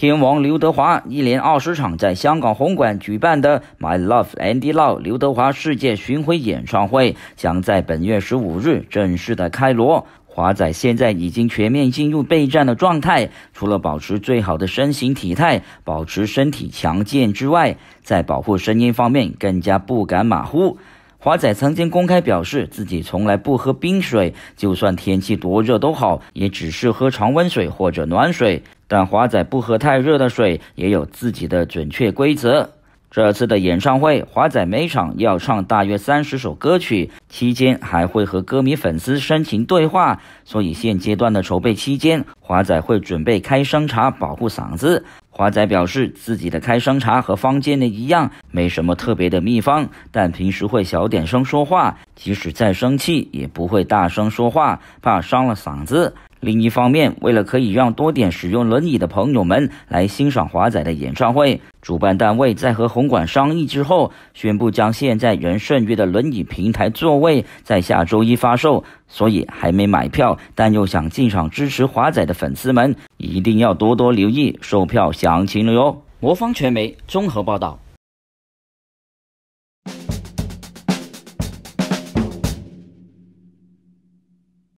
天王刘德华一连二十场在香港红馆举办的《My Love Andy Lau》刘德华世界巡回演唱会，将在本月十五日正式的开锣。华仔现在已经全面进入备战的状态，除了保持最好的身形体态，保持身体强健之外，在保护声音方面更加不敢马虎。华仔曾经公开表示，自己从来不喝冰水，就算天气多热都好，也只是喝常温水或者暖水。但华仔不喝太热的水，也有自己的准确规则。这次的演唱会，华仔每场要唱大约三十首歌曲，期间还会和歌迷粉丝深情对话，所以现阶段的筹备期间。华仔会准备开生茶保护嗓子。华仔表示，自己的开生茶和坊间的一样，没什么特别的秘方，但平时会小点声说话，即使再生气也不会大声说话，怕伤了嗓子。另一方面，为了可以让多点使用轮椅的朋友们来欣赏华仔的演唱会，主办单位在和红馆商议之后，宣布将现在原剩余的轮椅平台座位在下周一发售，所以还没买票，但又想进场支持华仔的。粉丝们一定要多多留意售票详情了哟！魔方传媒综合报道。